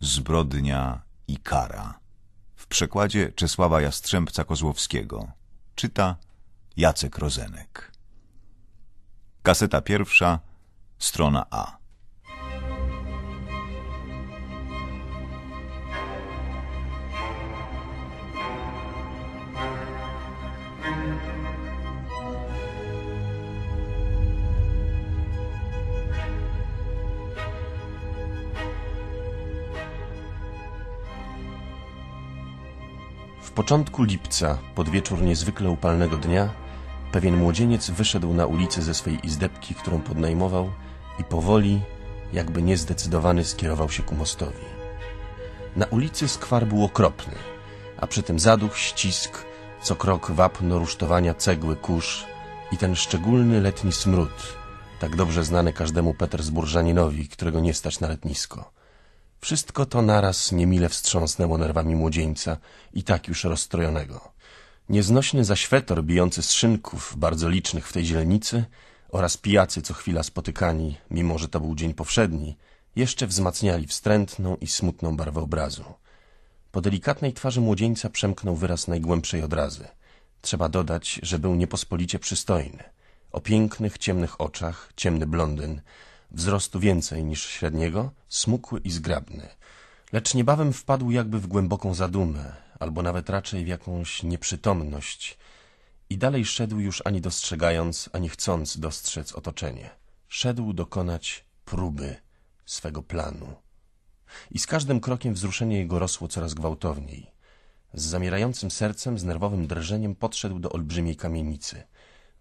Zbrodnia i kara. W przekładzie Czesława Jastrzębca-Kozłowskiego. Czyta Jacek Rozenek. Kaseta pierwsza, strona A. początku lipca, pod wieczór niezwykle upalnego dnia, pewien młodzieniec wyszedł na ulicę ze swej izdebki, którą podnajmował i powoli, jakby niezdecydowany, skierował się ku mostowi. Na ulicy skwar był okropny, a przy tym zaduch, ścisk, co krok wapno rusztowania cegły, kurz i ten szczególny letni smród, tak dobrze znany każdemu petersburżaninowi, którego nie stać na letnisko. Wszystko to naraz niemile wstrząsnęło nerwami młodzieńca i tak już rozstrojonego. Nieznośny zaświetor, bijący z szynków bardzo licznych w tej dzielnicy oraz pijacy co chwila spotykani, mimo że to był dzień powszedni, jeszcze wzmacniali wstrętną i smutną barwę obrazu. Po delikatnej twarzy młodzieńca przemknął wyraz najgłębszej odrazy. Trzeba dodać, że był niepospolicie przystojny. O pięknych, ciemnych oczach, ciemny blondyn, wzrostu więcej niż średniego, smukły i zgrabny. Lecz niebawem wpadł jakby w głęboką zadumę, albo nawet raczej w jakąś nieprzytomność i dalej szedł już ani dostrzegając, ani chcąc dostrzec otoczenie. Szedł dokonać próby swego planu. I z każdym krokiem wzruszenie jego rosło coraz gwałtowniej. Z zamierającym sercem, z nerwowym drżeniem podszedł do olbrzymiej kamienicy.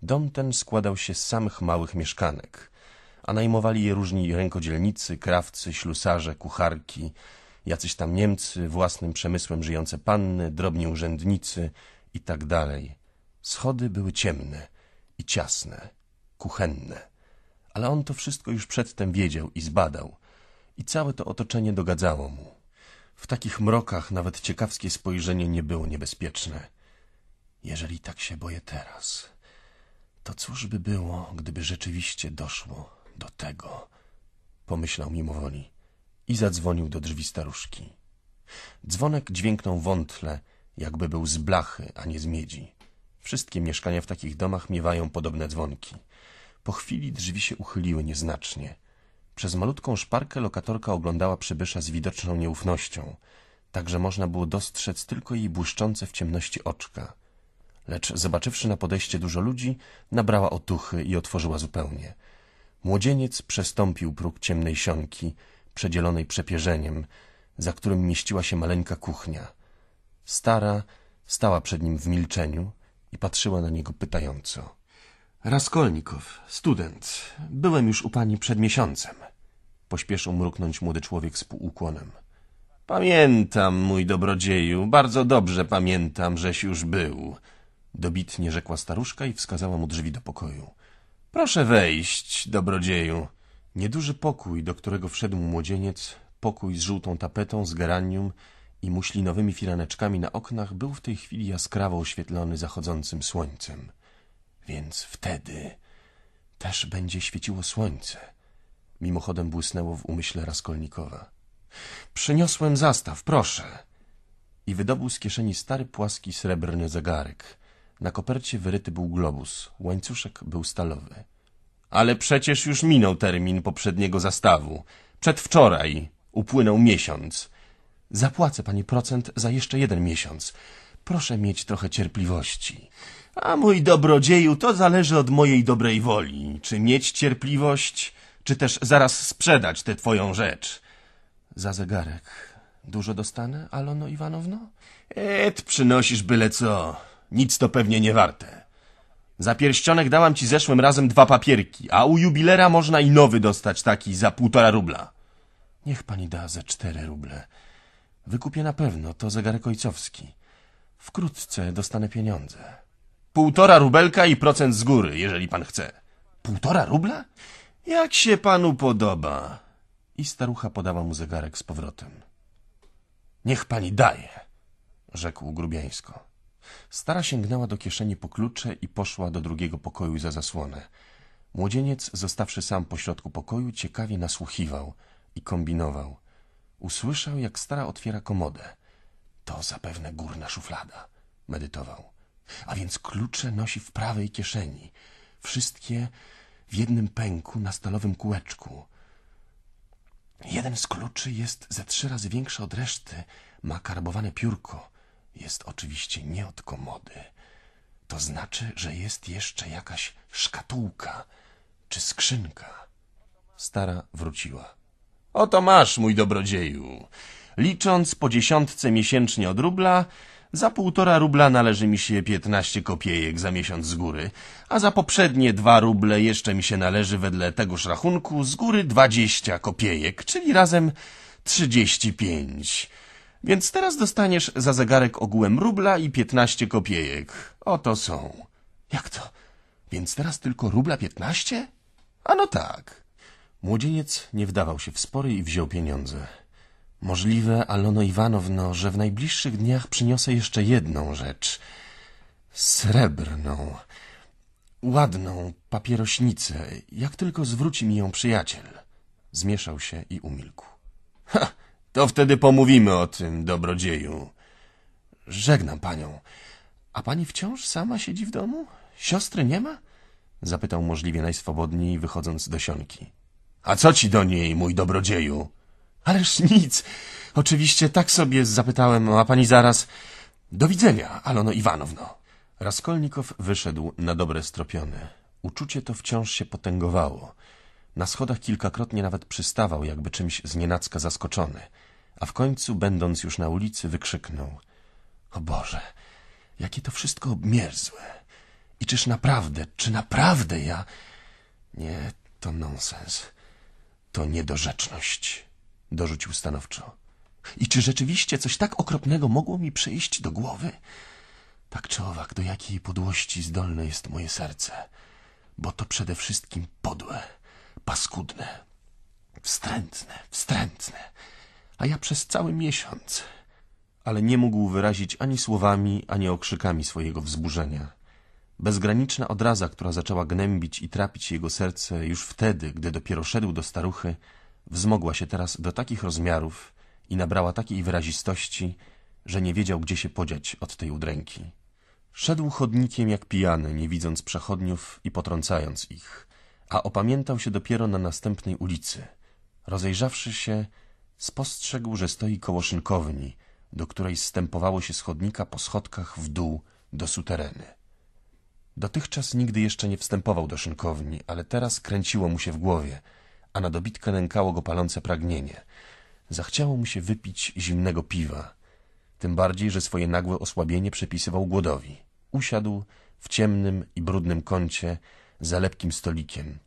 Dom ten składał się z samych małych mieszkanek – a najmowali je różni rękodzielnicy, krawcy, ślusarze, kucharki, jacyś tam Niemcy, własnym przemysłem żyjące panny, drobni urzędnicy i tak dalej. Schody były ciemne i ciasne, kuchenne, ale on to wszystko już przedtem wiedział i zbadał i całe to otoczenie dogadzało mu. W takich mrokach nawet ciekawskie spojrzenie nie było niebezpieczne. Jeżeli tak się boję teraz, to cóż by było, gdyby rzeczywiście doszło do tego, pomyślał mimowoli i zadzwonił do drzwi staruszki. Dzwonek dźwięknął wątle, jakby był z blachy, a nie z miedzi. Wszystkie mieszkania w takich domach miewają podobne dzwonki. Po chwili drzwi się uchyliły nieznacznie. Przez malutką szparkę lokatorka oglądała przybysza z widoczną nieufnością, tak że można było dostrzec tylko jej błyszczące w ciemności oczka. Lecz zobaczywszy na podejście dużo ludzi, nabrała otuchy i otworzyła zupełnie. Młodzieniec przestąpił próg ciemnej sionki, przedzielonej przepierzeniem, za którym mieściła się maleńka kuchnia. Stara stała przed nim w milczeniu i patrzyła na niego pytająco. Raskolnikow, student, byłem już u pani przed miesiącem. Pośpieszył mruknąć młody człowiek z półukłonem. Pamiętam, mój dobrodzieju, bardzo dobrze pamiętam, żeś już był. Dobitnie rzekła staruszka i wskazała mu drzwi do pokoju. Proszę wejść, dobrodzieju. Nieduży pokój, do którego wszedł młodzieniec, pokój z żółtą tapetą, z geranium i muślinowymi firaneczkami na oknach, był w tej chwili jaskrawo oświetlony zachodzącym słońcem. Więc wtedy też będzie świeciło słońce. Mimochodem błysnęło w umyśle Raskolnikowa. Przyniosłem zastaw, proszę. I wydobył z kieszeni stary, płaski, srebrny zegarek – na kopercie wyryty był globus, łańcuszek był stalowy. Ale przecież już minął termin poprzedniego zastawu. Przedwczoraj upłynął miesiąc. Zapłacę pani procent za jeszcze jeden miesiąc. Proszę mieć trochę cierpliwości. A mój dobrodzieju, to zależy od mojej dobrej woli. Czy mieć cierpliwość, czy też zaraz sprzedać tę twoją rzecz. Za zegarek. Dużo dostanę, Alono Iwanowno? Et, przynosisz byle co. Nic to pewnie nie warte. Za pierścionek dałam ci zeszłym razem dwa papierki, a u jubilera można i nowy dostać taki za półtora rubla. Niech pani da ze cztery ruble. Wykupię na pewno, to zegarek ojcowski. Wkrótce dostanę pieniądze. Półtora rubelka i procent z góry, jeżeli pan chce. Półtora rubla? Jak się panu podoba? I starucha podała mu zegarek z powrotem. Niech pani daje, rzekł grubiańsko. Stara sięgnęła do kieszeni po klucze i poszła do drugiego pokoju za zasłonę. Młodzieniec, zostawszy sam pośrodku pokoju, ciekawie nasłuchiwał i kombinował. Usłyszał, jak stara otwiera komodę. To zapewne górna szuflada, medytował. A więc klucze nosi w prawej kieszeni. Wszystkie w jednym pęku na stalowym kółeczku. Jeden z kluczy jest ze trzy razy większy od reszty, ma karbowane piórko jest oczywiście nie od komody. To znaczy, że jest jeszcze jakaś szkatułka czy skrzynka. Stara wróciła. Oto masz, mój dobrodzieju. Licząc po dziesiątce miesięcznie od rubla, za półtora rubla należy mi się piętnaście kopiejek za miesiąc z góry, a za poprzednie dwa ruble jeszcze mi się należy wedle tegoż rachunku z góry dwadzieścia kopiejek, czyli razem trzydzieści pięć. Więc teraz dostaniesz za zegarek ogółem rubla i piętnaście kopiejek. Oto są. Jak to? Więc teraz tylko rubla piętnaście? Ano tak. Młodzieniec nie wdawał się w spory i wziął pieniądze. Możliwe, Alono Iwanowno, że w najbliższych dniach przyniosę jeszcze jedną rzecz. Srebrną, ładną papierośnicę, jak tylko zwróci mi ją przyjaciel. Zmieszał się i umilkł. To wtedy pomówimy o tym, dobrodzieju. Żegnam panią. A pani wciąż sama siedzi w domu? Siostry nie ma? Zapytał możliwie najswobodniej, wychodząc do sionki. A co ci do niej, mój dobrodzieju? Ależ nic. Oczywiście tak sobie zapytałem, a pani zaraz... Do widzenia, Alono Iwanowno. Raskolnikow wyszedł na dobre stropiony. Uczucie to wciąż się potęgowało. Na schodach kilkakrotnie nawet przystawał, jakby czymś znienacka zaskoczony – a w końcu, będąc już na ulicy, wykrzyknął – O Boże, jakie to wszystko obmierzłe! I czyż naprawdę, czy naprawdę ja… Nie, to nonsens. To niedorzeczność. Dorzucił stanowczo. I czy rzeczywiście coś tak okropnego mogło mi przyjść do głowy? Tak czy owak, do jakiej podłości zdolne jest moje serce? Bo to przede wszystkim podłe, paskudne, wstrętne, wstrętne a ja przez cały miesiąc. Ale nie mógł wyrazić ani słowami, ani okrzykami swojego wzburzenia. Bezgraniczna odraza, która zaczęła gnębić i trapić jego serce już wtedy, gdy dopiero szedł do staruchy, wzmogła się teraz do takich rozmiarów i nabrała takiej wyrazistości, że nie wiedział, gdzie się podziać od tej udręki. Szedł chodnikiem jak pijany, nie widząc przechodniów i potrącając ich, a opamiętał się dopiero na następnej ulicy. Rozejrzawszy się, Spostrzegł, że stoi koło szynkowni, do której stępowało się schodnika po schodkach w dół do sutereny. Dotychczas nigdy jeszcze nie wstępował do szynkowni, ale teraz kręciło mu się w głowie, a na dobitkę nękało go palące pragnienie. Zachciało mu się wypić zimnego piwa, tym bardziej, że swoje nagłe osłabienie przepisywał głodowi. Usiadł w ciemnym i brudnym kącie za lepkim stolikiem.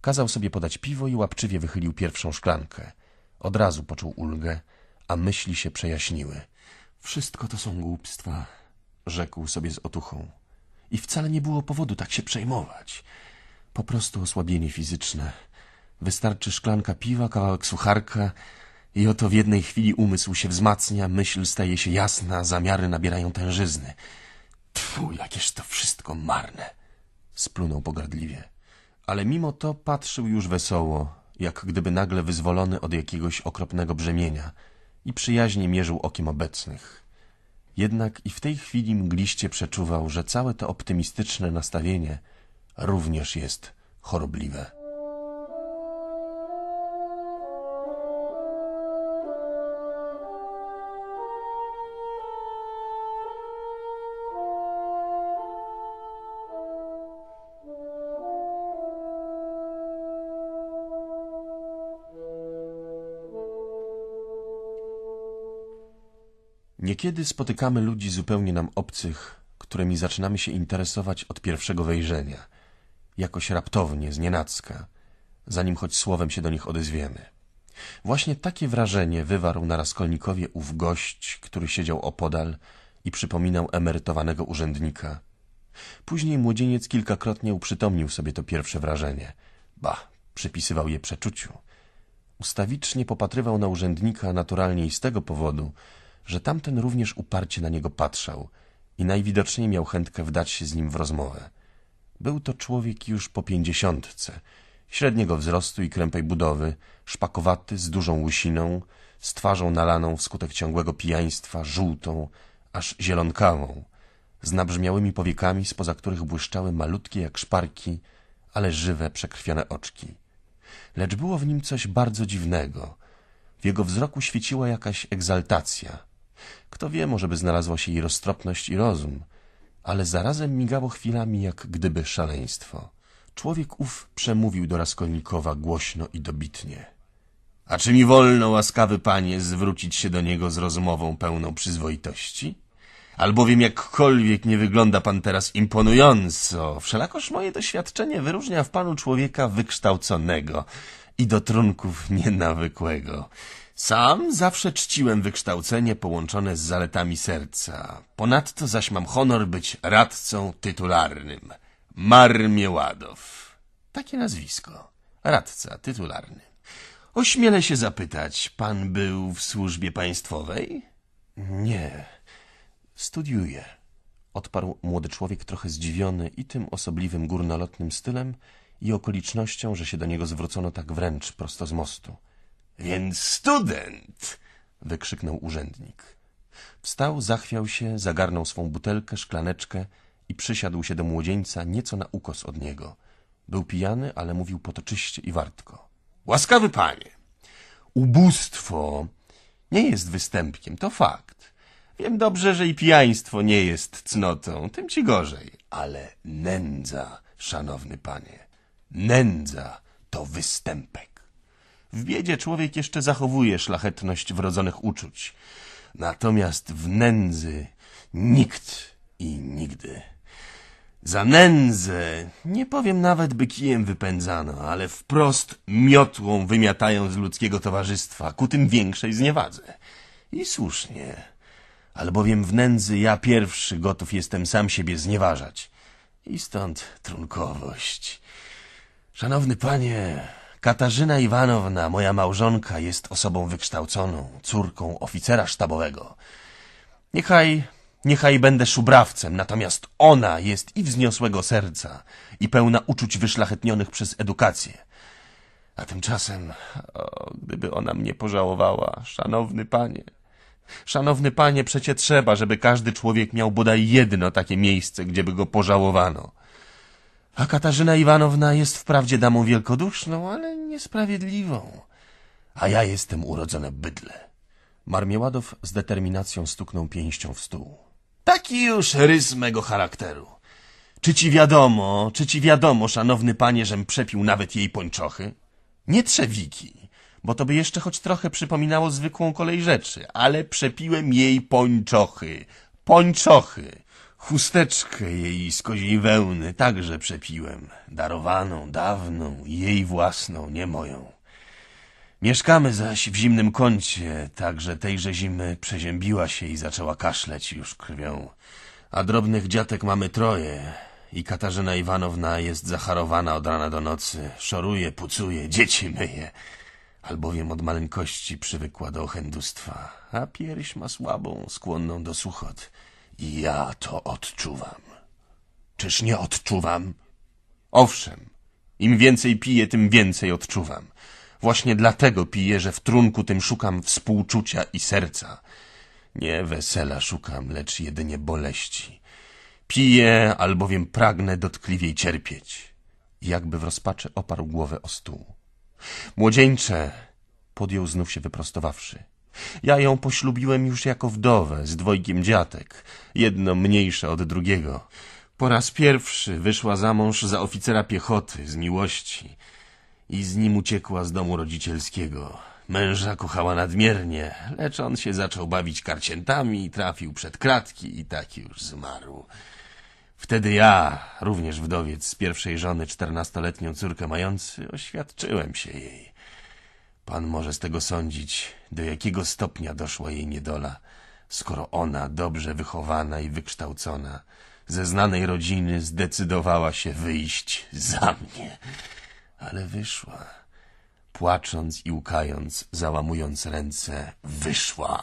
Kazał sobie podać piwo i łapczywie wychylił pierwszą szklankę – od razu poczuł ulgę, a myśli się przejaśniły. Wszystko to są głupstwa, rzekł sobie z otuchą. I wcale nie było powodu tak się przejmować. Po prostu osłabienie fizyczne. Wystarczy szklanka piwa, kawałek sucharka i oto w jednej chwili umysł się wzmacnia, myśl staje się jasna, zamiary nabierają tężyzny. Tfu, jakież to wszystko marne! Splunął pogardliwie. Ale mimo to patrzył już wesoło, jak gdyby nagle wyzwolony od jakiegoś okropnego brzemienia i przyjaźnie mierzył okiem obecnych. Jednak i w tej chwili mgliście przeczuwał, że całe to optymistyczne nastawienie również jest chorobliwe. Niekiedy spotykamy ludzi zupełnie nam obcych, którymi zaczynamy się interesować od pierwszego wejrzenia, jakoś raptownie, znienacka, zanim choć słowem się do nich odezwiemy. Właśnie takie wrażenie wywarł na Raskolnikowie ów gość, który siedział opodal i przypominał emerytowanego urzędnika. Później młodzieniec kilkakrotnie uprzytomnił sobie to pierwsze wrażenie. ba przypisywał je przeczuciu. Ustawicznie popatrywał na urzędnika naturalnie i z tego powodu, że tamten również uparcie na niego patrzał i najwidoczniej miał chętkę wdać się z nim w rozmowę. Był to człowiek już po pięćdziesiątce, średniego wzrostu i krępej budowy, szpakowaty, z dużą łysiną, z twarzą nalaną wskutek ciągłego pijaństwa, żółtą, aż zielonkawą, z nabrzmiałymi powiekami, spoza których błyszczały malutkie jak szparki, ale żywe, przekrwione oczki. Lecz było w nim coś bardzo dziwnego. W jego wzroku świeciła jakaś egzaltacja – kto wie, może by znalazła się jej roztropność i rozum, ale zarazem migało chwilami jak gdyby szaleństwo. Człowiek ów przemówił do Raskolnikowa głośno i dobitnie. A czy mi wolno, łaskawy panie, zwrócić się do niego z rozmową pełną przyzwoitości? Albowiem jakkolwiek nie wygląda pan teraz imponująco, wszelakoż moje doświadczenie wyróżnia w panu człowieka wykształconego i do trunków nienawykłego. Sam zawsze czciłem wykształcenie połączone z zaletami serca. Ponadto zaś mam honor być radcą tytularnym. Marmieładow. Takie nazwisko. Radca tytularny. Ośmielę się zapytać, pan był w służbie państwowej? Nie. Studiuję. Odparł młody człowiek trochę zdziwiony i tym osobliwym górnolotnym stylem i okolicznością, że się do niego zwrócono tak wręcz prosto z mostu. Więc student! wykrzyknął urzędnik. Wstał, zachwiał się, zagarnął swą butelkę, szklaneczkę i przysiadł się do młodzieńca nieco na ukos od niego. Był pijany, ale mówił potoczyście i wartko. Łaskawy panie, ubóstwo nie jest występkiem, to fakt. Wiem dobrze, że i pijaństwo nie jest cnotą, tym ci gorzej. Ale nędza, szanowny panie, nędza to występek. W biedzie człowiek jeszcze zachowuje szlachetność wrodzonych uczuć. Natomiast w nędzy nikt i nigdy. Za nędzę, nie powiem nawet by kijem wypędzano, ale wprost miotłą wymiatają z ludzkiego towarzystwa, ku tym większej zniewadze. I słusznie, albowiem w nędzy ja pierwszy gotów jestem sam siebie znieważać. I stąd trunkowość. Szanowny panie, Katarzyna Iwanowna, moja małżonka, jest osobą wykształconą, córką oficera sztabowego. Niechaj, niechaj będę szubrawcem, natomiast ona jest i wzniosłego serca, i pełna uczuć wyszlachetnionych przez edukację. A tymczasem, o, gdyby ona mnie pożałowała, szanowny panie, Szanowny panie, przecie trzeba, żeby każdy człowiek miał bodaj jedno takie miejsce, gdzieby go pożałowano. A Katarzyna Iwanowna jest wprawdzie damą wielkoduszną, ale niesprawiedliwą. A ja jestem urodzone bydle. Marmieładow z determinacją stuknął pięścią w stół. Taki już rys mego charakteru. Czy ci wiadomo, czy ci wiadomo, szanowny panie, żem przepił nawet jej pończochy? Nie trzewiki, bo to by jeszcze choć trochę przypominało zwykłą kolej rzeczy, ale przepiłem jej pończochy. Pończochy! Chusteczkę jej z koziej wełny także przepiłem, darowaną, dawną, jej własną, nie moją. Mieszkamy zaś w zimnym kącie, także tejże zimy przeziębiła się i zaczęła kaszleć już krwią. A drobnych dziatek mamy troje i Katarzyna Iwanowna jest zacharowana od rana do nocy, szoruje, pucuje, dzieci myje, albowiem od maleńkości przywykła do ochędustwa, a pierś ma słabą, skłonną do suchot. Ja to odczuwam. Czyż nie odczuwam? Owszem, im więcej piję, tym więcej odczuwam. Właśnie dlatego piję, że w trunku tym szukam współczucia i serca. Nie wesela szukam, lecz jedynie boleści. Piję, albowiem pragnę dotkliwiej cierpieć. I jakby w rozpaczy oparł głowę o stół. Młodzieńcze, podjął znów się wyprostowawszy. Ja ją poślubiłem już jako wdowę z dwojgiem dziatek, jedno mniejsze od drugiego. Po raz pierwszy wyszła za mąż za oficera piechoty z miłości i z nim uciekła z domu rodzicielskiego. Męża kochała nadmiernie, lecz on się zaczął bawić karciętami i trafił przed kratki i taki już zmarł. Wtedy ja, również wdowiec z pierwszej żony, czternastoletnią córkę mający, oświadczyłem się jej. Pan może z tego sądzić, do jakiego stopnia doszła jej niedola, skoro ona, dobrze wychowana i wykształcona, ze znanej rodziny zdecydowała się wyjść za mnie. Ale wyszła. Płacząc i łkając, załamując ręce, wyszła,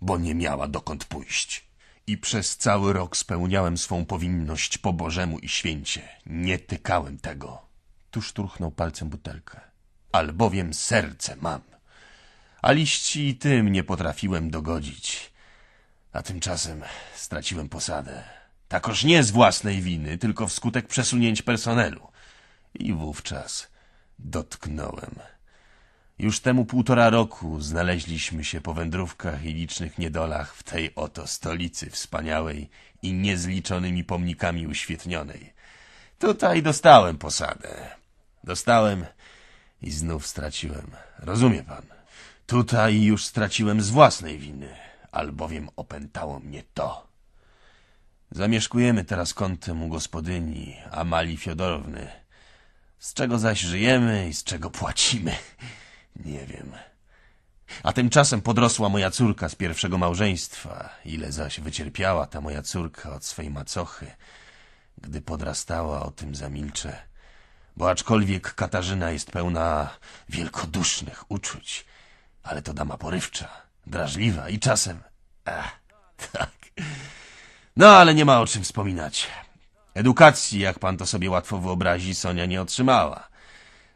bo nie miała dokąd pójść. I przez cały rok spełniałem swą powinność po Bożemu i święcie. Nie tykałem tego. Tuż szturchnął palcem butelkę albowiem serce mam. A liści tym nie potrafiłem dogodzić. A tymczasem straciłem posadę. Takoż nie z własnej winy, tylko wskutek przesunięć personelu. I wówczas dotknąłem. Już temu półtora roku znaleźliśmy się po wędrówkach i licznych niedolach w tej oto stolicy wspaniałej i niezliczonymi pomnikami uświetnionej. Tutaj dostałem posadę. Dostałem i znów straciłem. Rozumie pan. Tutaj już straciłem z własnej winy, albowiem opętało mnie to. Zamieszkujemy teraz kątem u gospodyni Amali Fiodorowny. Z czego zaś żyjemy i z czego płacimy? Nie wiem. A tymczasem podrosła moja córka z pierwszego małżeństwa, ile zaś wycierpiała ta moja córka od swej macochy. Gdy podrastała, o tym zamilczę bo aczkolwiek Katarzyna jest pełna wielkodusznych uczuć, ale to dama porywcza, drażliwa i czasem... Ach, eh, tak. No, ale nie ma o czym wspominać. Edukacji, jak pan to sobie łatwo wyobrazi, Sonia nie otrzymała.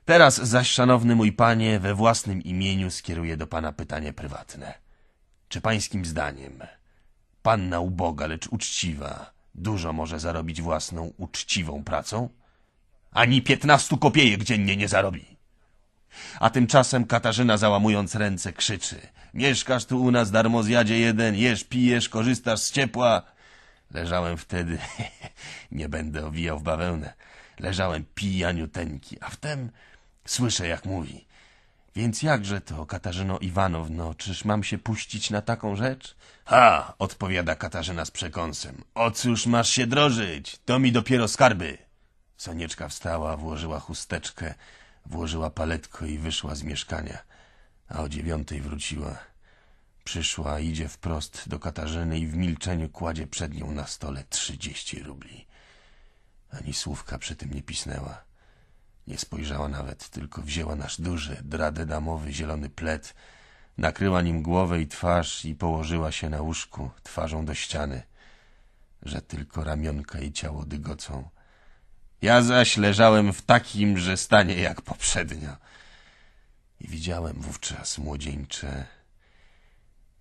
Teraz zaś, szanowny mój panie, we własnym imieniu skieruję do pana pytanie prywatne. Czy pańskim zdaniem panna uboga, lecz uczciwa, dużo może zarobić własną uczciwą pracą? Ani piętnastu kopiejek dziennie nie zarobi. A tymczasem Katarzyna załamując ręce krzyczy. Mieszkasz tu u nas, darmo zjadzie jeden, jesz, pijesz, korzystasz z ciepła. Leżałem wtedy, nie będę owijał w bawełnę, leżałem pijaniuteńki, a wtem słyszę jak mówi. Więc jakże to, Katarzyno Iwanowno, czyż mam się puścić na taką rzecz? Ha, odpowiada Katarzyna z przekąsem. O cóż masz się drożyć? To mi dopiero skarby. Sonieczka wstała, włożyła chusteczkę, włożyła paletko i wyszła z mieszkania, a o dziewiątej wróciła. Przyszła, idzie wprost do Katarzyny i w milczeniu kładzie przed nią na stole trzydzieści rubli. Ani słówka przy tym nie pisnęła. Nie spojrzała nawet, tylko wzięła nasz duży, dradę damowy, zielony plet, nakryła nim głowę i twarz i położyła się na łóżku, twarzą do ściany, że tylko ramionka i ciało dygocą. Ja zaś leżałem w takimże stanie jak poprzednio. I widziałem wówczas młodzieńcze.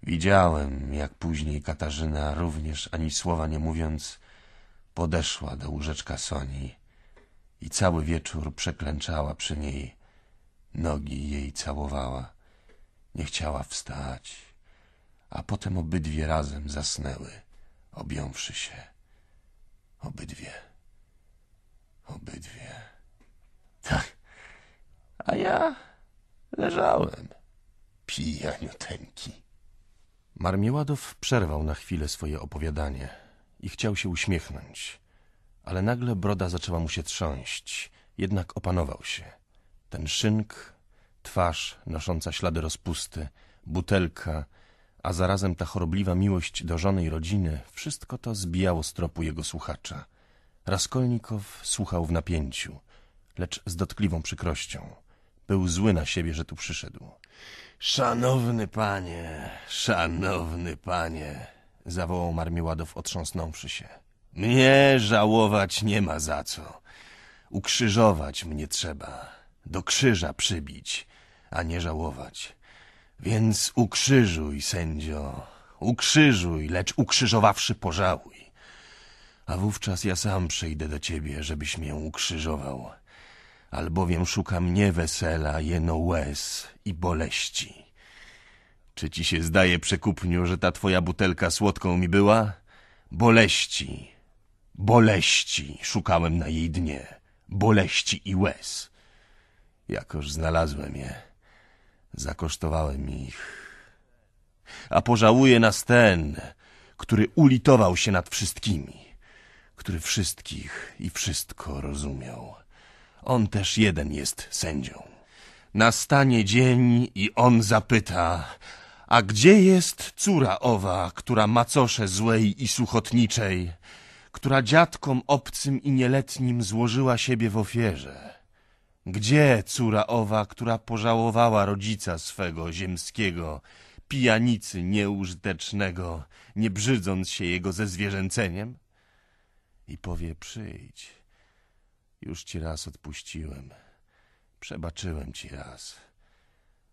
Widziałem, jak później Katarzyna, również ani słowa nie mówiąc, podeszła do łóżeczka Soni i cały wieczór przeklęczała przy niej, nogi jej całowała. Nie chciała wstać, a potem obydwie razem zasnęły, objąwszy się. Obydwie. Obydwie. Tak. A ja leżałem. Pijaniuteńki. Marmieładow przerwał na chwilę swoje opowiadanie i chciał się uśmiechnąć, ale nagle broda zaczęła mu się trząść, jednak opanował się. Ten szynk, twarz nosząca ślady rozpusty, butelka, a zarazem ta chorobliwa miłość do żony i rodziny, wszystko to zbijało z tropu jego słuchacza. Raskolnikow słuchał w napięciu, lecz z dotkliwą przykrością. Był zły na siebie, że tu przyszedł. Szanowny panie, szanowny panie, zawołał Marmiładow otrząsnąwszy się. Mnie żałować nie ma za co. Ukrzyżować mnie trzeba, do krzyża przybić, a nie żałować. Więc ukrzyżuj, sędzio, ukrzyżuj, lecz ukrzyżowawszy pożałuj a wówczas ja sam przyjdę do ciebie, żebyś mię ukrzyżował, albowiem szukam nie wesela, jeno łez i boleści. Czy ci się zdaje, przekupniu, że ta twoja butelka słodką mi była? Boleści, boleści szukałem na jej dnie, boleści i łez. Jakoż znalazłem je, zakosztowałem ich. A pożałuje nas ten, który ulitował się nad wszystkimi który wszystkich i wszystko rozumiał. On też jeden jest sędzią. Nastanie dzień i on zapyta, a gdzie jest córa owa, która macosze złej i suchotniczej, która dziadkom obcym i nieletnim złożyła siebie w ofierze? Gdzie córa owa, która pożałowała rodzica swego ziemskiego, pijanicy nieużytecznego, nie brzydząc się jego ze zwierzęceniem? i powie: Przyjdź. Już ci raz odpuściłem, przebaczyłem ci raz.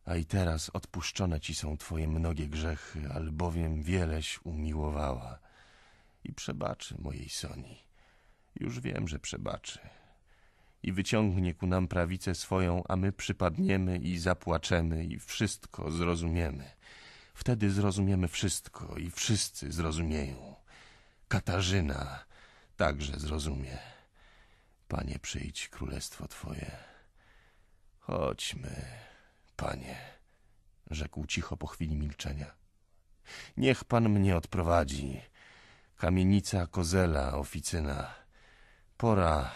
A i teraz odpuszczone ci są twoje mnogie grzechy, albowiem wieleś umiłowała. I przebaczy mojej Soni. Już wiem, że przebaczy. I wyciągnie ku nam prawicę swoją, a my przypadniemy i zapłaczemy i wszystko zrozumiemy. Wtedy zrozumiemy wszystko i wszyscy zrozumieją. Katarzyna, także zrozumie. Panie, przyjdź królestwo Twoje. Chodźmy, Panie, rzekł cicho po chwili milczenia. Niech Pan mnie odprowadzi. Kamienica Kozela, oficyna. Pora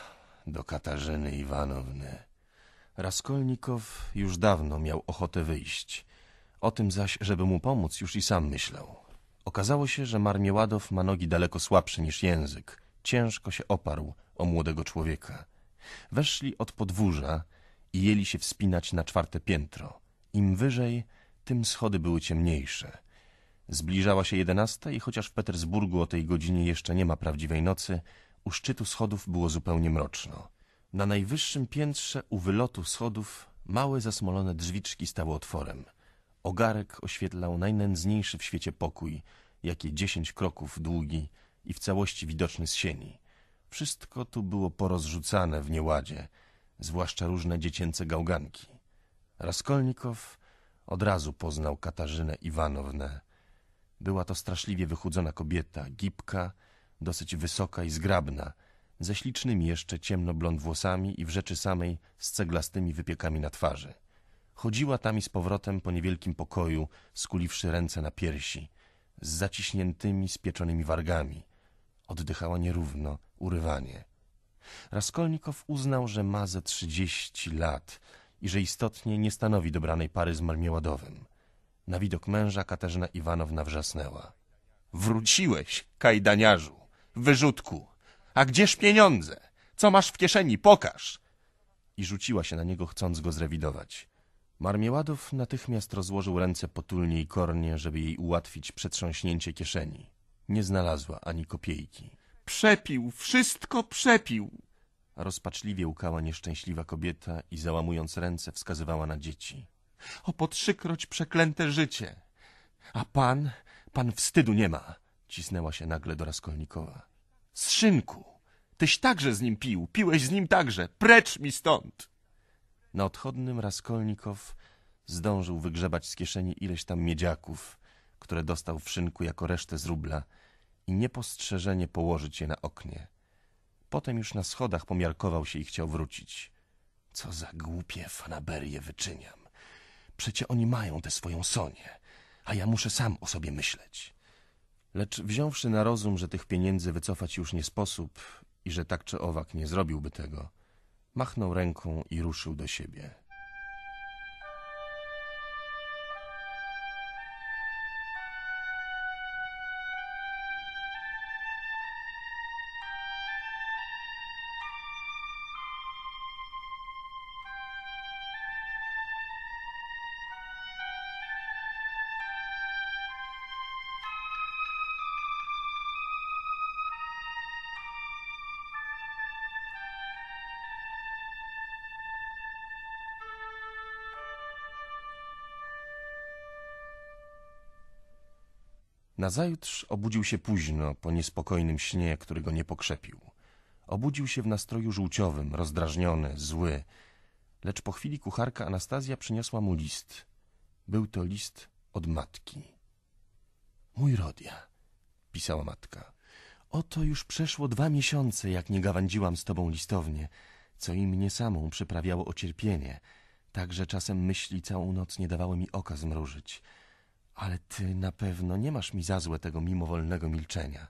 do Katarzyny Iwanowny. Raskolnikow już dawno miał ochotę wyjść. O tym zaś, żeby mu pomóc, już i sam myślał. Okazało się, że Marmieładow ma nogi daleko słabsze niż język ciężko się oparł o młodego człowieka. Weszli od podwórza i jęli się wspinać na czwarte piętro. Im wyżej, tym schody były ciemniejsze. Zbliżała się jedenasta i chociaż w Petersburgu o tej godzinie jeszcze nie ma prawdziwej nocy, u szczytu schodów było zupełnie mroczno. Na najwyższym piętrze u wylotu schodów małe zasmolone drzwiczki stały otworem. Ogarek oświetlał najnędzniejszy w świecie pokój, jaki dziesięć kroków długi i w całości widoczny z sieni. Wszystko tu było porozrzucane w nieładzie, zwłaszcza różne dziecięce gałganki. Raskolnikow od razu poznał Katarzynę Iwanownę. Była to straszliwie wychudzona kobieta, gibka, dosyć wysoka i zgrabna, ze ślicznymi jeszcze ciemnoblond włosami i w rzeczy samej z ceglastymi wypiekami na twarzy. Chodziła tam i z powrotem po niewielkim pokoju, skuliwszy ręce na piersi, z zaciśniętymi, spieczonymi wargami, Oddychała nierówno, urywanie. Raskolnikow uznał, że ma ze trzydzieści lat i że istotnie nie stanowi dobranej pary z Marmieładowym. Na widok męża Katarzyna Iwanowna wrzasnęła. Wróciłeś, kajdaniarzu, wyrzutku. A gdzież pieniądze? Co masz w kieszeni? Pokaż! I rzuciła się na niego, chcąc go zrewidować. Marmieładow natychmiast rozłożył ręce potulnie i kornie, żeby jej ułatwić przetrząśnięcie kieszeni. Nie znalazła ani kopiejki. Przepił, wszystko przepił. Rozpaczliwie łkała nieszczęśliwa kobieta i załamując ręce wskazywała na dzieci. O po trzykroć przeklęte życie! A pan, pan wstydu nie ma! Cisnęła się nagle do Raskolnikowa. Szynku, tyś także z nim pił, piłeś z nim także, precz mi stąd! Na odchodnym Raskolnikow zdążył wygrzebać z kieszeni ileś tam miedziaków, które dostał w szynku jako resztę z rubla i niepostrzeżenie położyć je na oknie. Potem już na schodach pomiarkował się i chciał wrócić. Co za głupie fanaberie wyczyniam. Przecie oni mają tę swoją Sonię, a ja muszę sam o sobie myśleć. Lecz wziąwszy na rozum, że tych pieniędzy wycofać już nie sposób i że tak czy owak nie zrobiłby tego, machnął ręką i ruszył do siebie. Nazajutrz obudził się późno po niespokojnym śnie, go nie pokrzepił. Obudził się w nastroju żółciowym, rozdrażniony, zły. Lecz po chwili kucharka Anastazja przyniosła mu list. Był to list od matki. Mój Rodia, pisała matka. Oto już przeszło dwa miesiące, jak nie gawędziłam z tobą listownie, co i mnie samą przyprawiało o cierpienie, tak że czasem myśli całą noc nie dawały mi oka zmrużyć. Ale ty na pewno nie masz mi za złe tego mimowolnego milczenia.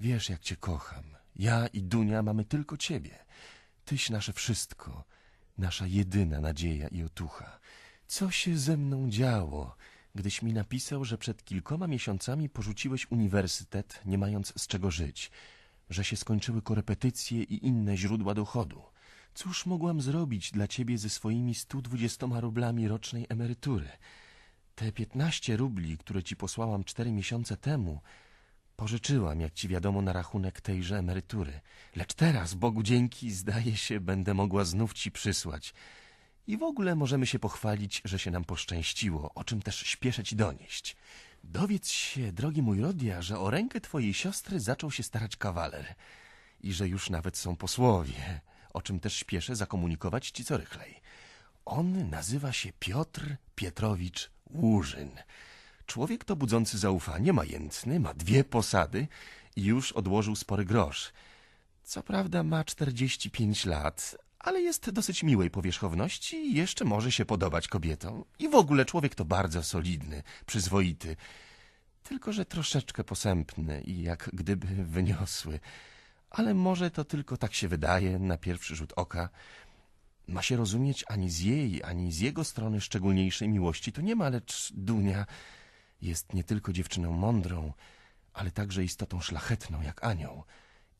Wiesz, jak cię kocham. Ja i Dunia mamy tylko ciebie. Tyś nasze wszystko, nasza jedyna nadzieja i otucha. Co się ze mną działo, gdyś mi napisał, że przed kilkoma miesiącami porzuciłeś uniwersytet, nie mając z czego żyć, że się skończyły korepetycje i inne źródła dochodu. Cóż mogłam zrobić dla ciebie ze swoimi 120 rublami rocznej emerytury? Te piętnaście rubli, które ci posłałam cztery miesiące temu, pożyczyłam, jak ci wiadomo, na rachunek tejże emerytury. Lecz teraz, Bogu dzięki, zdaje się, będę mogła znów ci przysłać. I w ogóle możemy się pochwalić, że się nam poszczęściło, o czym też śpieszę ci donieść. Dowiedz się, drogi mój Rodia, że o rękę twojej siostry zaczął się starać kawaler i że już nawet są posłowie, o czym też śpieszę zakomunikować ci co rychlej. On nazywa się Piotr Pietrowicz Łużyn. Człowiek to budzący zaufanie, majętny, ma dwie posady i już odłożył spory grosz. Co prawda ma 45 lat, ale jest dosyć miłej powierzchowności i jeszcze może się podobać kobietom. I w ogóle człowiek to bardzo solidny, przyzwoity, tylko że troszeczkę posępny i jak gdyby wyniosły. Ale może to tylko tak się wydaje na pierwszy rzut oka ma się rozumieć ani z jej, ani z jego strony szczególniejszej miłości to nie ma, lecz Dunia jest nie tylko dziewczyną mądrą, ale także istotą szlachetną jak anioł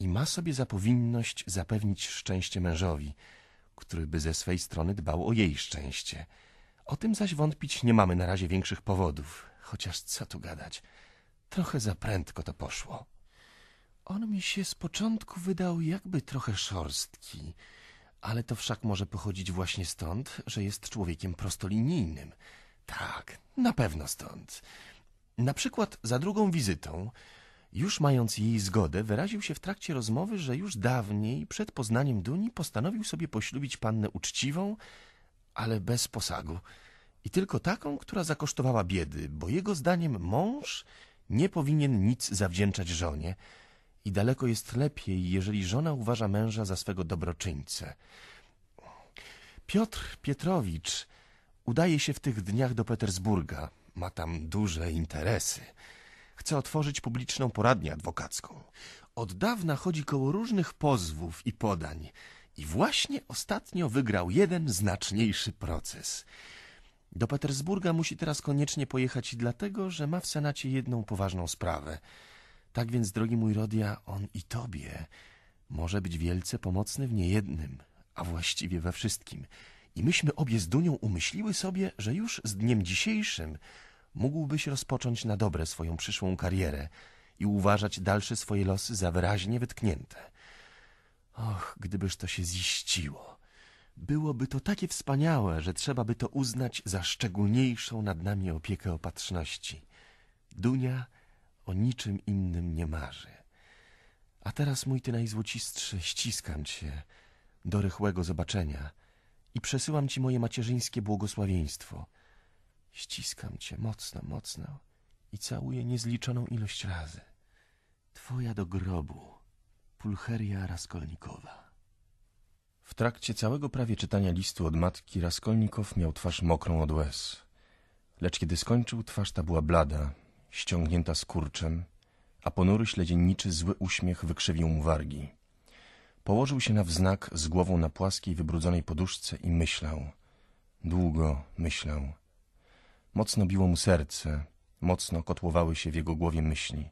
i ma sobie za powinność zapewnić szczęście mężowi, który by ze swej strony dbał o jej szczęście. O tym zaś wątpić nie mamy na razie większych powodów, chociaż co tu gadać, trochę za prędko to poszło. On mi się z początku wydał jakby trochę szorstki, ale to wszak może pochodzić właśnie stąd, że jest człowiekiem prostolinijnym. Tak, na pewno stąd. Na przykład za drugą wizytą, już mając jej zgodę, wyraził się w trakcie rozmowy, że już dawniej, przed poznaniem Duni, postanowił sobie poślubić pannę uczciwą, ale bez posagu. I tylko taką, która zakosztowała biedy, bo jego zdaniem mąż nie powinien nic zawdzięczać żonie, i daleko jest lepiej, jeżeli żona uważa męża za swego dobroczyńcę. Piotr Pietrowicz udaje się w tych dniach do Petersburga. Ma tam duże interesy. Chce otworzyć publiczną poradnię adwokacką. Od dawna chodzi koło różnych pozwów i podań. I właśnie ostatnio wygrał jeden znaczniejszy proces. Do Petersburga musi teraz koniecznie pojechać i dlatego, że ma w Senacie jedną poważną sprawę. Tak więc, drogi mój Rodia, on i tobie może być wielce pomocny w niejednym, a właściwie we wszystkim. I myśmy obie z Dunią umyśliły sobie, że już z dniem dzisiejszym mógłbyś rozpocząć na dobre swoją przyszłą karierę i uważać dalsze swoje losy za wyraźnie wytknięte. Och, gdybyż to się ziściło! Byłoby to takie wspaniałe, że trzeba by to uznać za szczególniejszą nad nami opiekę opatrzności. Dunia o niczym innym nie marzy. A teraz, mój ty najzłocistszy, ściskam cię do rychłego zobaczenia i przesyłam ci moje macierzyńskie błogosławieństwo. Ściskam cię mocno, mocno i całuję niezliczoną ilość razy. Twoja do grobu, Pulcheria Raskolnikowa. W trakcie całego prawie czytania listu od matki Raskolnikow miał twarz mokrą od łez. Lecz kiedy skończył, twarz ta była blada, ściągnięta skurczem, a ponury śledzienniczy zły uśmiech wykrzywił mu wargi. Położył się na wznak z głową na płaskiej, wybrudzonej poduszce i myślał. Długo myślał. Mocno biło mu serce, mocno kotłowały się w jego głowie myśli.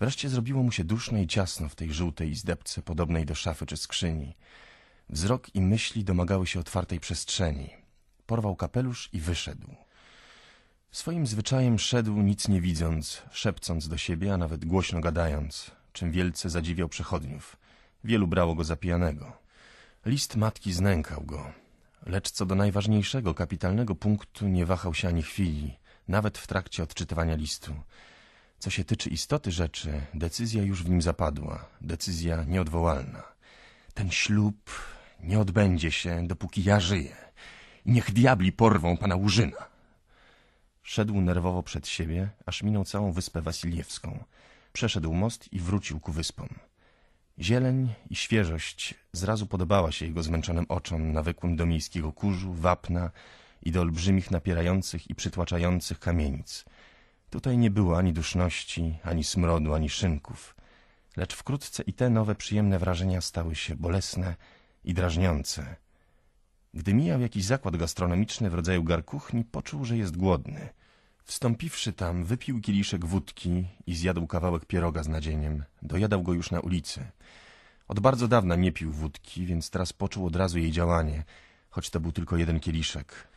Wreszcie zrobiło mu się duszno i ciasno w tej żółtej izdebce podobnej do szafy czy skrzyni. Wzrok i myśli domagały się otwartej przestrzeni. Porwał kapelusz i wyszedł. Swoim zwyczajem szedł nic nie widząc, szepcąc do siebie, a nawet głośno gadając, czym wielce zadziwiał przechodniów. Wielu brało go za pijanego. List matki znękał go, lecz co do najważniejszego, kapitalnego punktu nie wahał się ani chwili, nawet w trakcie odczytywania listu. Co się tyczy istoty rzeczy, decyzja już w nim zapadła, decyzja nieodwołalna. Ten ślub nie odbędzie się, dopóki ja żyję. Niech diabli porwą pana Łużyna. Szedł nerwowo przed siebie, aż minął całą wyspę Wasiliewską. Przeszedł most i wrócił ku wyspom. Zieleń i świeżość zrazu podobała się jego zmęczonym oczom, nawykłym do miejskiego kurzu, wapna i do olbrzymich napierających i przytłaczających kamienic. Tutaj nie było ani duszności, ani smrodu, ani szynków. Lecz wkrótce i te nowe przyjemne wrażenia stały się bolesne i drażniące – gdy mijał jakiś zakład gastronomiczny w rodzaju gar kuchni, poczuł, że jest głodny. Wstąpiwszy tam, wypił kieliszek wódki i zjadł kawałek pieroga z nadzieniem. Dojadał go już na ulicy. Od bardzo dawna nie pił wódki, więc teraz poczuł od razu jej działanie, choć to był tylko jeden kieliszek.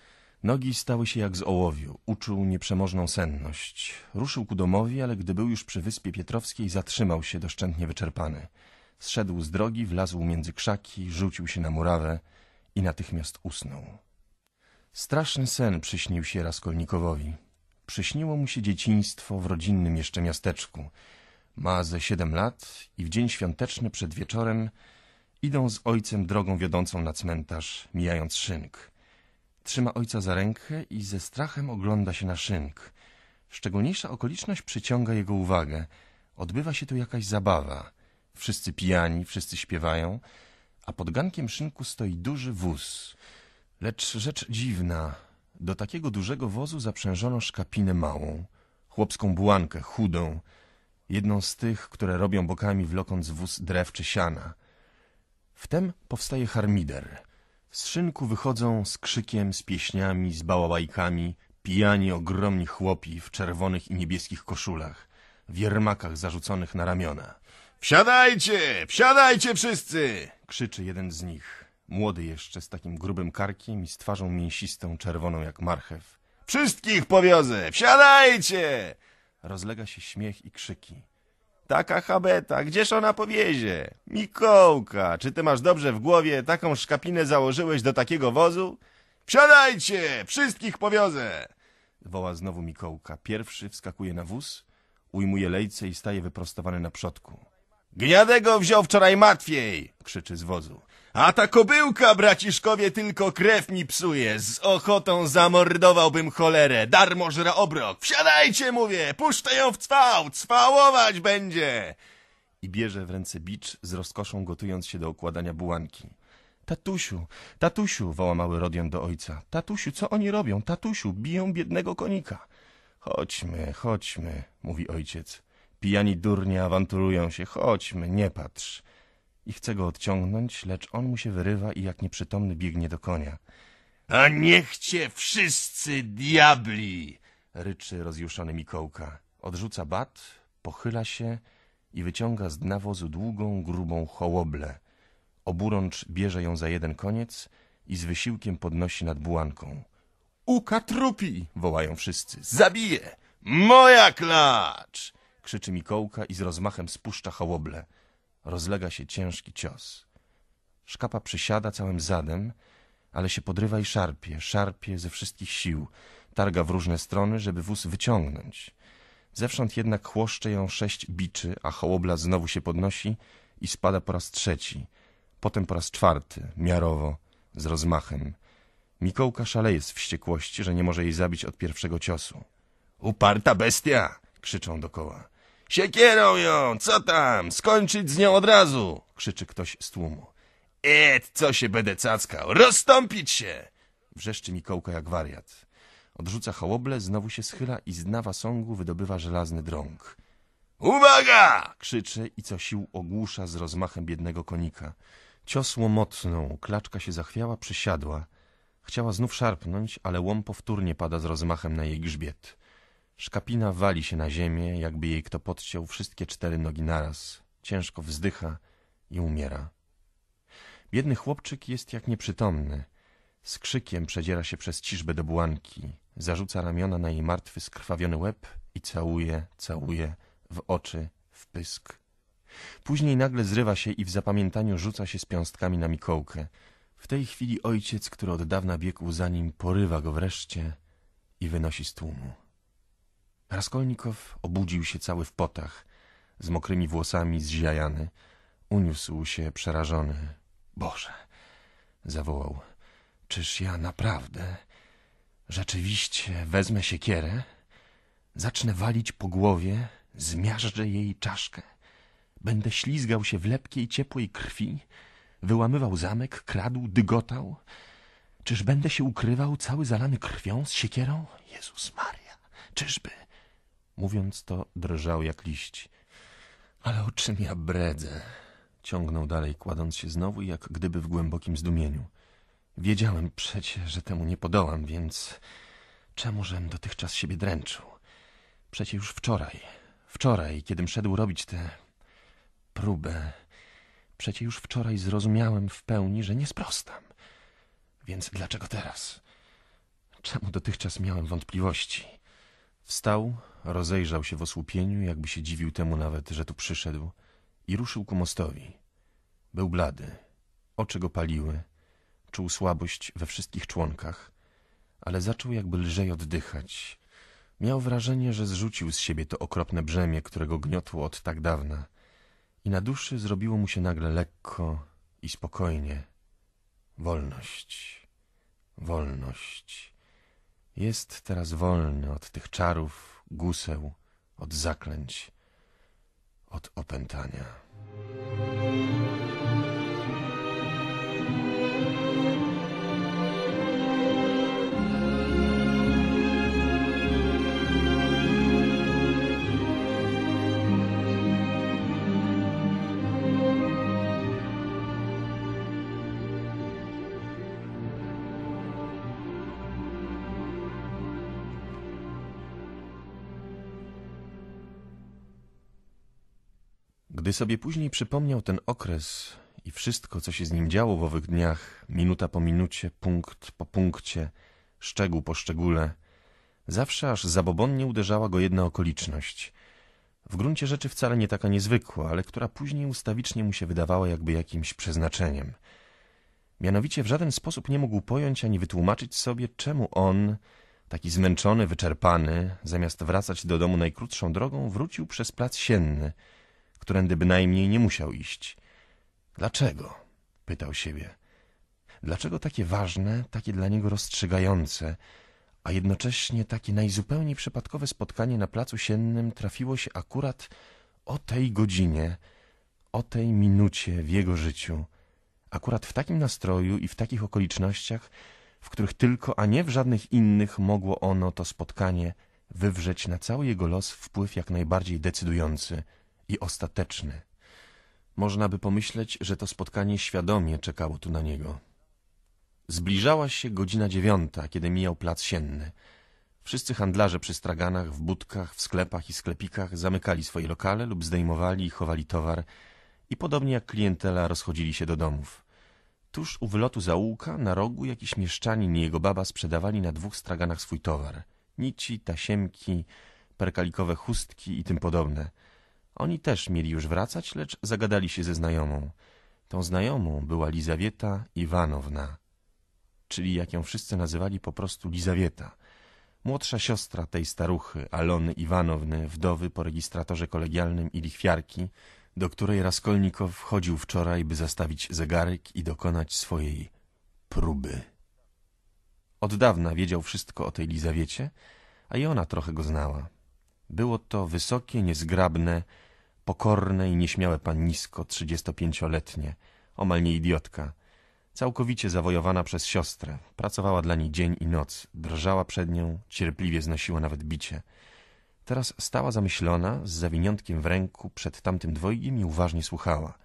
Nogi stały się jak z ołowiu, uczuł nieprzemożną senność. Ruszył ku domowi, ale gdy był już przy Wyspie Pietrowskiej, zatrzymał się doszczętnie wyczerpany. Zszedł z drogi, wlazł między krzaki, rzucił się na murawę i natychmiast usnął. Straszny sen przyśnił się Raskolnikowowi. Przyśniło mu się dzieciństwo w rodzinnym jeszcze miasteczku. Ma ze siedem lat i w dzień świąteczny przed wieczorem idą z ojcem drogą wiodącą na cmentarz, mijając szynk. Trzyma ojca za rękę i ze strachem ogląda się na szynk. Szczególniejsza okoliczność przyciąga jego uwagę. Odbywa się tu jakaś zabawa. Wszyscy pijani, wszyscy śpiewają, a pod gankiem szynku stoi duży wóz. Lecz rzecz dziwna, do takiego dużego wozu zaprzężono szkapinę małą, chłopską bułankę, chudą, jedną z tych, które robią bokami wlokąc wóz drew czy siana. Wtem powstaje harmider. Z szynku wychodzą z krzykiem, z pieśniami, z bałałajkami, pijani ogromni chłopi w czerwonych i niebieskich koszulach, w jermakach zarzuconych na ramiona. Wsiadajcie, wsiadajcie wszyscy! Krzyczy jeden z nich, młody jeszcze, z takim grubym karkiem i z twarzą mięsistą, czerwoną jak marchew. Wszystkich powiozę, wsiadajcie! Rozlega się śmiech i krzyki. Taka habeta, gdzież ona powiezie? Mikołka, czy ty masz dobrze w głowie? Taką szkapinę założyłeś do takiego wozu? Wsiadajcie, wszystkich powiozę! Woła znowu Mikołka. Pierwszy wskakuje na wóz, ujmuje lejce i staje wyprostowany na przodku. Gniadego wziął wczoraj matwiej, krzyczy z wozu. A ta kobyłka, braciszkowie, tylko krew mi psuje. Z ochotą zamordowałbym cholerę. Darmo żra obrok. Wsiadajcie, mówię, puszczę ją w cwał. Cwałować będzie. I bierze w ręce bicz, z rozkoszą gotując się do układania bułanki. Tatusiu, tatusiu, woła mały Rodion do ojca. Tatusiu, co oni robią? Tatusiu, biją biednego konika. Chodźmy, chodźmy, mówi ojciec. Pijani durnie awanturują się. Chodźmy, nie patrz. I chce go odciągnąć, lecz on mu się wyrywa i jak nieprzytomny biegnie do konia. A niech cię wszyscy diabli! Ryczy rozjuszony Mikołka. Odrzuca bat, pochyla się i wyciąga z dna wozu długą, grubą chołoblę. Oburącz bierze ją za jeden koniec i z wysiłkiem podnosi nad bułanką. Uka trupi! wołają wszyscy. Zabije! Moja klacz! krzyczy Mikołka i z rozmachem spuszcza hołoble. Rozlega się ciężki cios. Szkapa przysiada całym zadem, ale się podrywa i szarpie, szarpie ze wszystkich sił. Targa w różne strony, żeby wóz wyciągnąć. Zewsząd jednak chłoszcze ją sześć biczy, a hołobla znowu się podnosi i spada po raz trzeci. Potem po raz czwarty, miarowo, z rozmachem. Mikołka szaleje z wściekłości, że nie może jej zabić od pierwszego ciosu. Uparta bestia! krzyczą dokoła. Siekierą ją, co tam, skończyć z nią od razu, krzyczy ktoś z tłumu. Et, co się będę cackał, rozstąpić się! Wrzeszczy Mikołka jak wariat. Odrzuca hołoble, znowu się schyla i z nawa sągu wydobywa żelazny drąg. Uwaga! krzyczy i co sił ogłusza z rozmachem biednego konika. Ciosło mocną klaczka się zachwiała, przysiadła. Chciała znów szarpnąć, ale łom powtórnie pada z rozmachem na jej grzbiet. Szkapina wali się na ziemię, jakby jej kto podciął wszystkie cztery nogi naraz. Ciężko wzdycha i umiera. Biedny chłopczyk jest jak nieprzytomny. Z krzykiem przedziera się przez ciżbę do bułanki, zarzuca ramiona na jej martwy, skrwawiony łeb i całuje, całuje, w oczy, w pysk. Później nagle zrywa się i w zapamiętaniu rzuca się z piąstkami na mikołkę. W tej chwili ojciec, który od dawna biegł za nim, porywa go wreszcie i wynosi z tłumu. Raskolnikow obudził się cały w potach, z mokrymi włosami zziajany. Uniósł się przerażony. Boże! zawołał. Czyż ja naprawdę, rzeczywiście wezmę siekierę? Zacznę walić po głowie, zmiażdżę jej czaszkę. Będę ślizgał się w lepkiej, ciepłej krwi, wyłamywał zamek, kradł, dygotał. Czyż będę się ukrywał cały zalany krwią z siekierą? Jezus Maria, czyżby... Mówiąc to, drżał jak liść. Ale o czym ja bredzę? Ciągnął dalej, kładąc się znowu, jak gdyby w głębokim zdumieniu. Wiedziałem przecie, że temu nie podołam, więc czemużem dotychczas siebie dręczył? Przecie już wczoraj, wczoraj, kiedym szedł robić tę próbę, przecie już wczoraj zrozumiałem w pełni, że nie sprostam. Więc dlaczego teraz? Czemu dotychczas miałem wątpliwości? Wstał, Rozejrzał się w osłupieniu, jakby się dziwił temu nawet, że tu przyszedł i ruszył ku mostowi. Był blady, oczy go paliły, czuł słabość we wszystkich członkach, ale zaczął jakby lżej oddychać. Miał wrażenie, że zrzucił z siebie to okropne brzemię, którego gniotło od tak dawna i na duszy zrobiło mu się nagle lekko i spokojnie. Wolność, wolność. Jest teraz wolny od tych czarów, guseł, od zaklęć, od opętania. Gdy sobie później przypomniał ten okres i wszystko, co się z nim działo w owych dniach, minuta po minucie, punkt po punkcie, szczegół po szczególe, zawsze aż zabobonnie uderzała go jedna okoliczność. W gruncie rzeczy wcale nie taka niezwykła, ale która później ustawicznie mu się wydawała jakby jakimś przeznaczeniem. Mianowicie w żaden sposób nie mógł pojąć ani wytłumaczyć sobie, czemu on, taki zmęczony, wyczerpany, zamiast wracać do domu najkrótszą drogą, wrócił przez plac sienny – którędy bynajmniej nie musiał iść. Dlaczego? pytał siebie. Dlaczego takie ważne, takie dla niego rozstrzygające, a jednocześnie takie najzupełniej przypadkowe spotkanie na placu siennym trafiło się akurat o tej godzinie, o tej minucie w jego życiu, akurat w takim nastroju i w takich okolicznościach, w których tylko, a nie w żadnych innych mogło ono to spotkanie wywrzeć na cały jego los wpływ jak najbardziej decydujący – i ostateczny. Można by pomyśleć, że to spotkanie świadomie czekało tu na niego. Zbliżała się godzina dziewiąta, kiedy mijał plac sienny. Wszyscy handlarze przy straganach, w budkach, w sklepach i sklepikach zamykali swoje lokale lub zdejmowali i chowali towar i podobnie jak klientela rozchodzili się do domów. Tuż u wylotu zaułka, na rogu, jakiś mieszczanin i jego baba sprzedawali na dwóch straganach swój towar. Nici, tasiemki, perkalikowe chustki i tym podobne – oni też mieli już wracać, lecz zagadali się ze znajomą. Tą znajomą była Lizawieta Iwanowna, czyli jak ją wszyscy nazywali po prostu Lizawieta, młodsza siostra tej staruchy, Alony Iwanowny, wdowy po registratorze kolegialnym i lichwiarki, do której Raskolnikow wchodził wczoraj, by zastawić zegarek i dokonać swojej próby. Od dawna wiedział wszystko o tej Lizawiecie, a i ona trochę go znała. Było to wysokie, niezgrabne, Pokorne i nieśmiałe pannisko, trzydziestopięcioletnie, omal nie idiotka. Całkowicie zawojowana przez siostrę. Pracowała dla niej dzień i noc. Drżała przed nią, cierpliwie znosiła nawet bicie. Teraz stała zamyślona, z zawiniątkiem w ręku, przed tamtym dwojgiem i uważnie słuchała.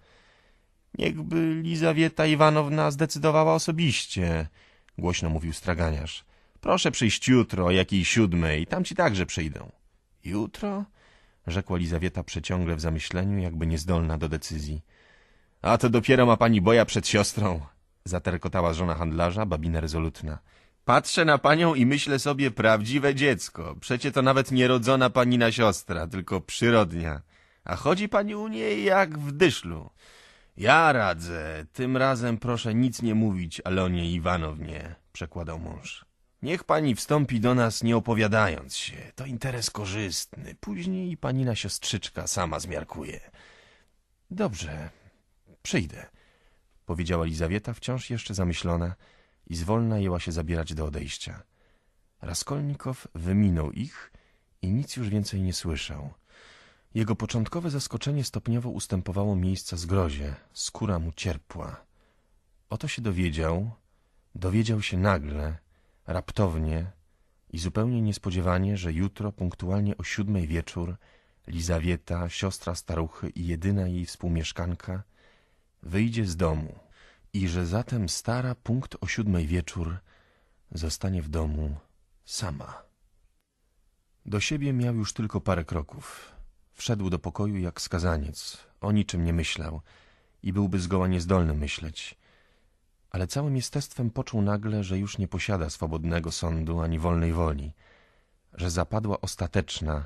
Niechby Lizawieta Iwanowna zdecydowała osobiście, głośno mówił straganiarz. Proszę przyjść jutro o jakiej siódmej, tam ci także przyjdą. Jutro? rzekła Lizawieta przeciągle w zamyśleniu, jakby niezdolna do decyzji. A to dopiero ma pani boja przed siostrą, zaterkotała żona handlarza, babina rezolutna. Patrzę na panią i myślę sobie prawdziwe dziecko. Przecie to nawet nierodzona panina siostra, tylko przyrodnia. A chodzi pani u niej jak w dyszlu. Ja radzę. Tym razem proszę nic nie mówić Alonie Iwanownie, przekładał mąż. Niech pani wstąpi do nas nie opowiadając się. To interes korzystny. Później i panina siostrzyczka sama zmiarkuje. Dobrze, przyjdę, powiedziała Lizawieta, wciąż jeszcze zamyślona i zwolna jęła się zabierać do odejścia. Raskolnikow wyminął ich i nic już więcej nie słyszał. Jego początkowe zaskoczenie stopniowo ustępowało miejsca zgrozie, skóra mu cierpła. Oto się dowiedział, dowiedział się nagle, raptownie i zupełnie niespodziewanie, że jutro punktualnie o siódmej wieczór Lizawieta, siostra staruchy i jedyna jej współmieszkanka, wyjdzie z domu i że zatem stara punkt o siódmej wieczór zostanie w domu sama. Do siebie miał już tylko parę kroków. Wszedł do pokoju jak skazaniec, o niczym nie myślał i byłby zgoła niezdolny myśleć, ale całym jestestwem poczuł nagle, że już nie posiada swobodnego sądu ani wolnej woli, że zapadła ostateczna,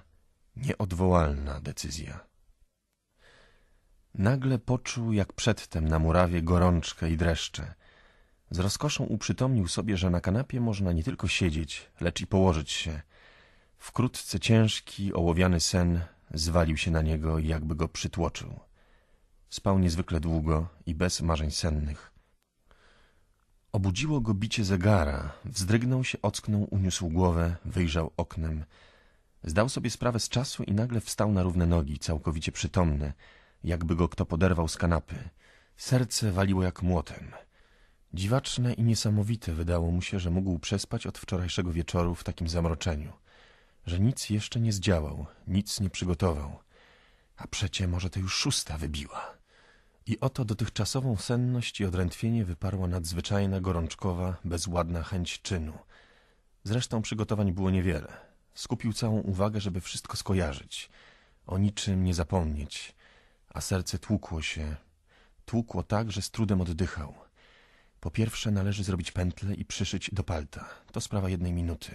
nieodwołalna decyzja. Nagle poczuł, jak przedtem na murawie, gorączkę i dreszcze. Z rozkoszą uprzytomnił sobie, że na kanapie można nie tylko siedzieć, lecz i położyć się. Wkrótce ciężki, ołowiany sen zwalił się na niego i jakby go przytłoczył. Spał niezwykle długo i bez marzeń sennych – Obudziło go bicie zegara. Wzdrygnął się, ocknął, uniósł głowę, wyjrzał oknem. Zdał sobie sprawę z czasu i nagle wstał na równe nogi, całkowicie przytomny, jakby go kto poderwał z kanapy. Serce waliło jak młotem. Dziwaczne i niesamowite wydało mu się, że mógł przespać od wczorajszego wieczoru w takim zamroczeniu, że nic jeszcze nie zdziałał, nic nie przygotował, a przecie może to już szósta wybiła. I oto dotychczasową senność i odrętwienie wyparła nadzwyczajna, gorączkowa, bezładna chęć czynu. Zresztą przygotowań było niewiele. Skupił całą uwagę, żeby wszystko skojarzyć, o niczym nie zapomnieć, a serce tłukło się. Tłukło tak, że z trudem oddychał. Po pierwsze należy zrobić pętlę i przyszyć do palta. To sprawa jednej minuty.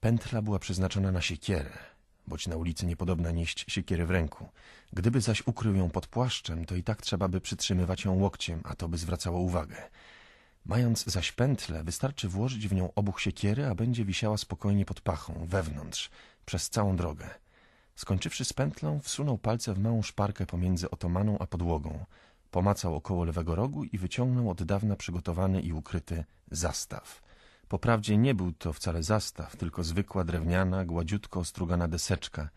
Pętla była przeznaczona na siekierę, boć na ulicy niepodobna nieść siekiery w ręku. Gdyby zaś ukrył ją pod płaszczem, to i tak trzeba by przytrzymywać ją łokciem, a to by zwracało uwagę. Mając zaś pętlę, wystarczy włożyć w nią obuch siekiery, a będzie wisiała spokojnie pod pachą, wewnątrz, przez całą drogę. Skończywszy z pętlą, wsunął palce w małą szparkę pomiędzy otomaną a podłogą, pomacał około lewego rogu i wyciągnął od dawna przygotowany i ukryty zastaw – Poprawdzie nie był to wcale zastaw, tylko zwykła drewniana, gładziutko ostrugana deseczka,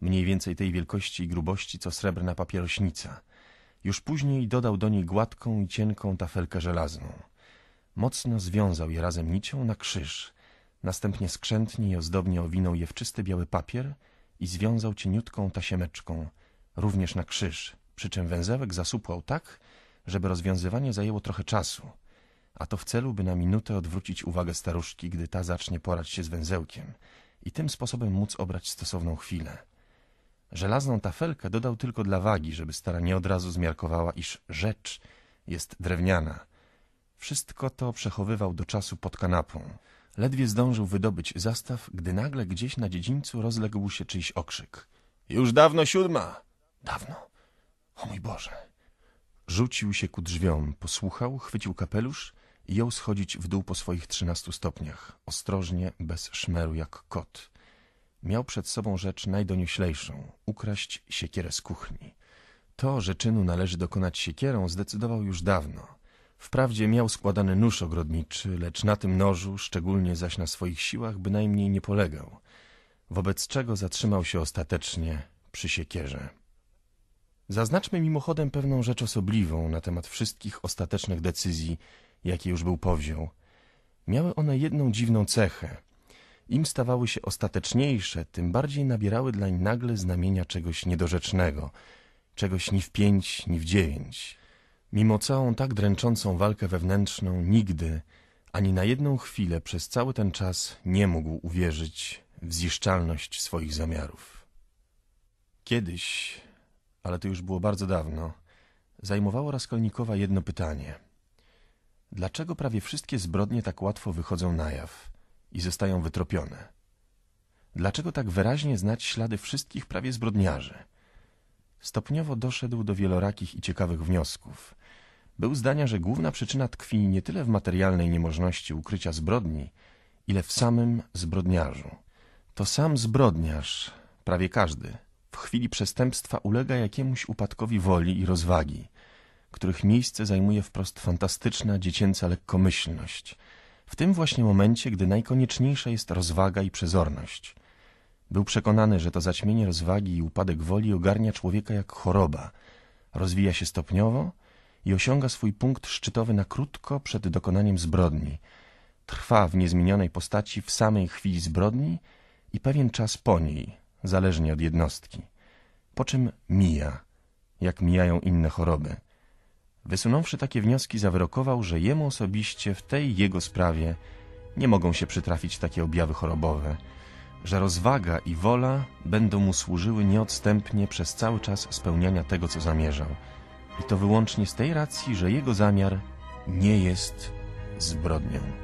mniej więcej tej wielkości i grubości, co srebrna papierośnica. Już później dodał do niej gładką i cienką tafelkę żelazną. Mocno związał je razem nicią na krzyż. Następnie skrzętnie i ozdobnie owinął je w czysty biały papier i związał cieniutką tasiemeczką, również na krzyż, przy czym węzełek zasupłał tak, żeby rozwiązywanie zajęło trochę czasu – a to w celu, by na minutę odwrócić uwagę staruszki, gdy ta zacznie porać się z węzełkiem i tym sposobem móc obrać stosowną chwilę. Żelazną tafelkę dodał tylko dla wagi, żeby stara nie od razu zmiarkowała, iż rzecz jest drewniana. Wszystko to przechowywał do czasu pod kanapą. Ledwie zdążył wydobyć zastaw, gdy nagle gdzieś na dziedzińcu rozległ się czyjś okrzyk. Już dawno siódma! Dawno. O mój Boże! Rzucił się ku drzwiom, posłuchał, chwycił kapelusz jął schodzić w dół po swoich trzynastu stopniach, ostrożnie, bez szmeru jak kot. Miał przed sobą rzecz najdonioślejszą – ukraść siekierę z kuchni. To, że czynu należy dokonać siekierą, zdecydował już dawno. Wprawdzie miał składany nóż ogrodniczy, lecz na tym nożu, szczególnie zaś na swoich siłach, bynajmniej nie polegał, wobec czego zatrzymał się ostatecznie przy siekierze. Zaznaczmy mimochodem pewną rzecz osobliwą na temat wszystkich ostatecznych decyzji, jaki już był powziął. Miały one jedną dziwną cechę. Im stawały się ostateczniejsze, tym bardziej nabierały dlań nagle znamienia czegoś niedorzecznego, czegoś ni w pięć, ni w dziewięć. Mimo całą tak dręczącą walkę wewnętrzną, nigdy, ani na jedną chwilę przez cały ten czas nie mógł uwierzyć w ziszczalność swoich zamiarów. Kiedyś, ale to już było bardzo dawno, zajmowało Raskolnikowa jedno pytanie – Dlaczego prawie wszystkie zbrodnie tak łatwo wychodzą na jaw i zostają wytropione? Dlaczego tak wyraźnie znać ślady wszystkich prawie zbrodniarzy? Stopniowo doszedł do wielorakich i ciekawych wniosków. Był zdania, że główna przyczyna tkwi nie tyle w materialnej niemożności ukrycia zbrodni, ile w samym zbrodniarzu. To sam zbrodniarz, prawie każdy, w chwili przestępstwa ulega jakiemuś upadkowi woli i rozwagi – których miejsce zajmuje wprost fantastyczna dziecięca lekkomyślność. W tym właśnie momencie, gdy najkonieczniejsza jest rozwaga i przezorność. Był przekonany, że to zaćmienie rozwagi i upadek woli ogarnia człowieka jak choroba. Rozwija się stopniowo i osiąga swój punkt szczytowy na krótko przed dokonaniem zbrodni. Trwa w niezmienionej postaci w samej chwili zbrodni i pewien czas po niej, zależnie od jednostki. Po czym mija, jak mijają inne choroby – Wysunąwszy takie wnioski, zawyrokował, że jemu osobiście w tej jego sprawie nie mogą się przytrafić takie objawy chorobowe, że rozwaga i wola będą mu służyły nieodstępnie przez cały czas spełniania tego, co zamierzał. I to wyłącznie z tej racji, że jego zamiar nie jest zbrodnią.